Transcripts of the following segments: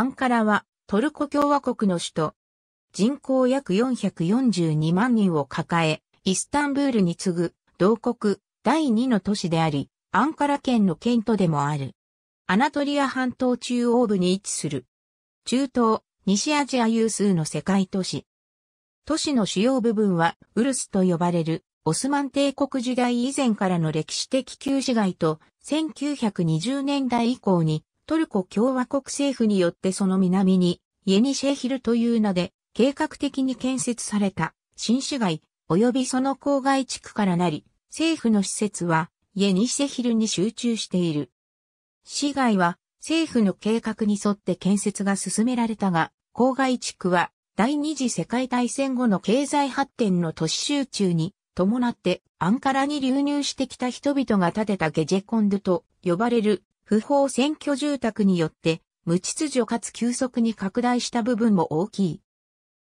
アンカラはトルコ共和国の首都。人口約442万人を抱え、イスタンブールに次ぐ同国第2の都市であり、アンカラ県の県都でもある。アナトリア半島中央部に位置する。中東、西アジア有数の世界都市。都市の主要部分はウルスと呼ばれるオスマン帝国時代以前からの歴史的旧市街と1920年代以降にトルコ共和国政府によってその南に、イェニシェヒルという名で、計画的に建設された新市街、及びその郊外地区からなり、政府の施設は、イェニシェヒルに集中している。市街は、政府の計画に沿って建設が進められたが、郊外地区は、第二次世界大戦後の経済発展の都市集中に伴ってアンカラに流入してきた人々が建てたゲジェコンドと呼ばれる不法占拠住宅によって、無秩序かつ急速に拡大した部分も大きい。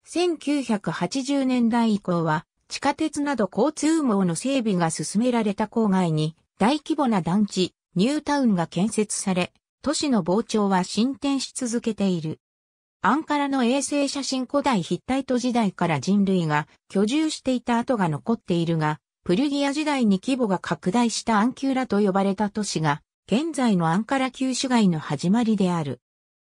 1980年代以降は、地下鉄など交通網の整備が進められた郊外に、大規模な団地、ニュータウンが建設され、都市の膨張は進展し続けている。アンカラの衛星写真古代ヒッタイト時代から人類が居住していた跡が残っているが、プルギア時代に規模が拡大したアンキューラと呼ばれた都市が現在のアンカラ旧市街の始まりである。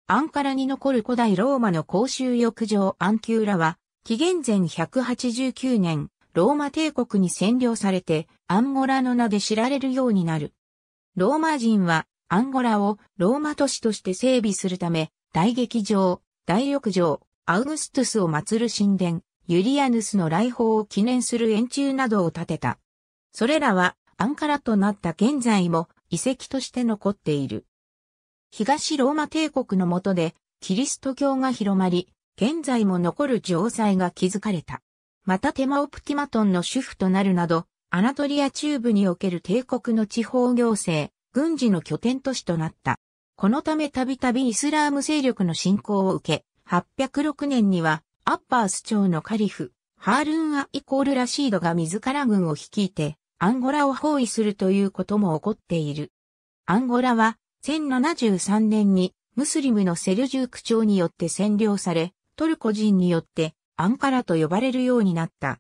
アンカラに残る古代ローマの公衆浴場アンキューラは、紀元前189年、ローマ帝国に占領されて、アンゴラの名で知られるようになる。ローマ人は、アンゴラをローマ都市として整備するため、大劇場、大浴場、アウグストゥスを祀る神殿、ユリアヌスの来訪を記念する円柱などを建てた。それらは、アンカラとなった現在も、遺跡として残っている。東ローマ帝国の下で、キリスト教が広まり、現在も残る城塞が築かれた。またテマオプティマトンの主婦となるなど、アナトリア中部における帝国の地方行政、軍事の拠点都市となった。このためたびたびイスラーム勢力の侵攻を受け、806年には、アッパース朝のカリフ、ハールン・ア・イコール・ラシードが自ら軍を率いて、アンゴラを包囲するということも起こっている。アンゴラは、1073年にムスリムのセルジューク朝によって占領され、トルコ人によってアンカラと呼ばれるようになった。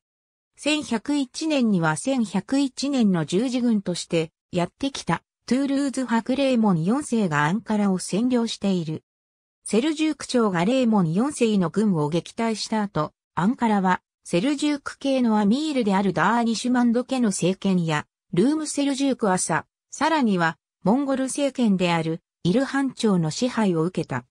1101年には1101年の十字軍としてやってきたトゥールーズクレーモン4世がアンカラを占領している。セルジューク朝がレーモン4世の軍を撃退した後、アンカラはセルジューク系のアミールであるダーニシュマンド家の政権や、ルームセルジューク朝、さらには、モンゴル政権である、イルハン朝の支配を受けた。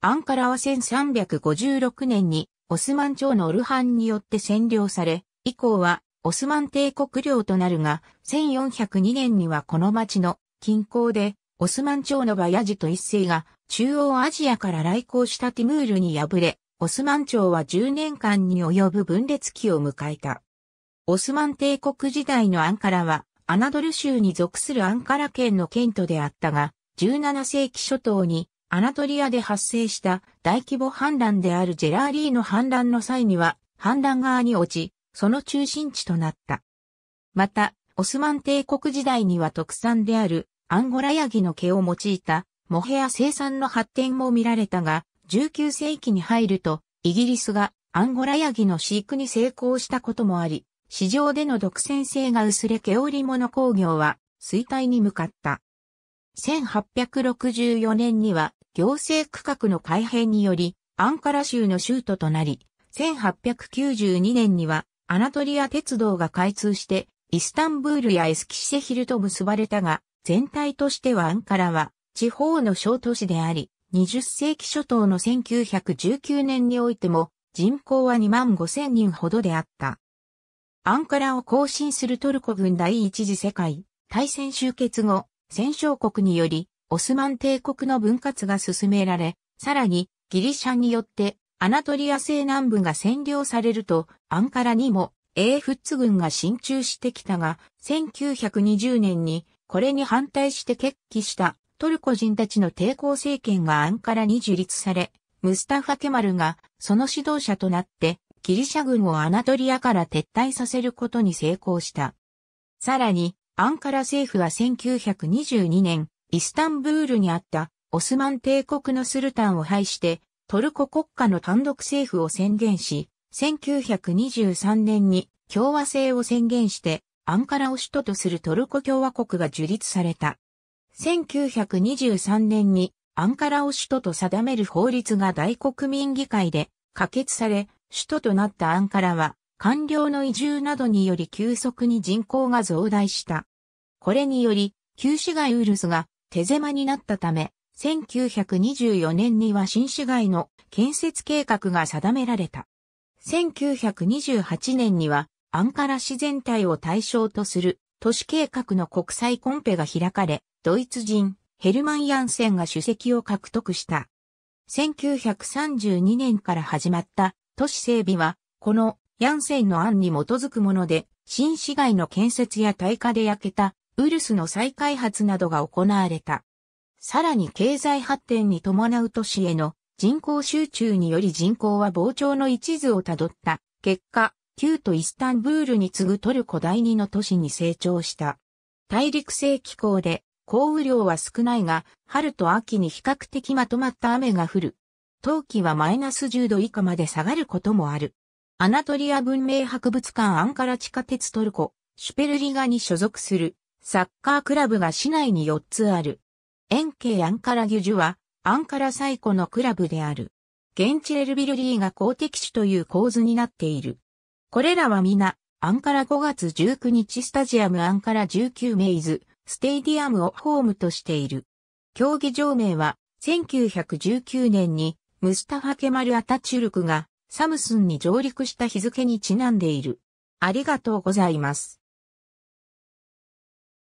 アンカラは1356年に、オスマン朝のオルハンによって占領され、以降は、オスマン帝国領となるが、1402年にはこの町の近郊で、オスマン朝のバヤジと一世が中央アジアから来航したティムールに敗れ、オスマン朝は10年間に及ぶ分裂期を迎えた。オスマン帝国時代のアンカラは、アナドル州に属するアンカラ県の県都であったが、17世紀初頭にアナトリアで発生した大規模反乱であるジェラーリーの反乱の際には反乱側に落ち、その中心地となった。また、オスマン帝国時代には特産であるアンゴラヤギの毛を用いたモヘア生産の発展も見られたが、19世紀に入ると、イギリスがアンゴラヤギの飼育に成功したこともあり、市場での独占性が薄れ毛織物工業は衰退に向かった。1864年には行政区画の改変によりアンカラ州の州都となり、1892年にはアナトリア鉄道が開通してイスタンブールやエスキシェヒルと結ばれたが、全体としてはアンカラは地方の小都市であり、20世紀初頭の1919年においても人口は2万5千人ほどであった。アンカラを更新するトルコ軍第一次世界大戦終結後、戦勝国によりオスマン帝国の分割が進められ、さらにギリシャによってアナトリア西南部が占領されるとアンカラにもエーフッツ軍が進駐してきたが、1920年にこれに反対して決起したトルコ人たちの抵抗政権がアンカラに樹立され、ムスタファ・ケマルがその指導者となってギリシャ軍をアナトリアから撤退させることに成功した。さらに、アンカラ政府は1922年、イスタンブールにあったオスマン帝国のスルタンを廃して、トルコ国家の単独政府を宣言し、1923年に共和制を宣言して、アンカラを首都とするトルコ共和国が樹立された。1923年にアンカラを首都と定める法律が大国民議会で可決され、首都となったアンカラは、官僚の移住などにより急速に人口が増大した。これにより、旧市街ウルスが手狭になったため、1924年には新市街の建設計画が定められた。1928年にはアンカラ市全体を対象とする都市計画の国際コンペが開かれ、ドイツ人、ヘルマン・ヤンセンが主席を獲得した。1932年から始まった都市整備は、このヤンセンの案に基づくもので、新市街の建設や大火で焼けたウルスの再開発などが行われた。さらに経済発展に伴う都市への人口集中により人口は膨張の一途をたどった。結果、旧都イスタンブールに次ぐトルコ第二の都市に成長した。大陸性気候で降雨量は少ないが、春と秋に比較的まとまった雨が降る。冬季はマイナス10度以下まで下がることもある。アナトリア文明博物館アンカラ地下鉄トルコ、シュペルリガに所属するサッカークラブが市内に4つある。円形アンカラギュジュはアンカラ最古のクラブである。現地エルビルリーが公的種という構図になっている。これらは皆、アンカラ5月19日スタジアムアンカラ19メイズ、ステイディアムをホームとしている。競技場名は、1919年に、ムスタファ・ケマル・アタチュルクが、サムスンに上陸した日付にちなんでいる。ありがとうございます。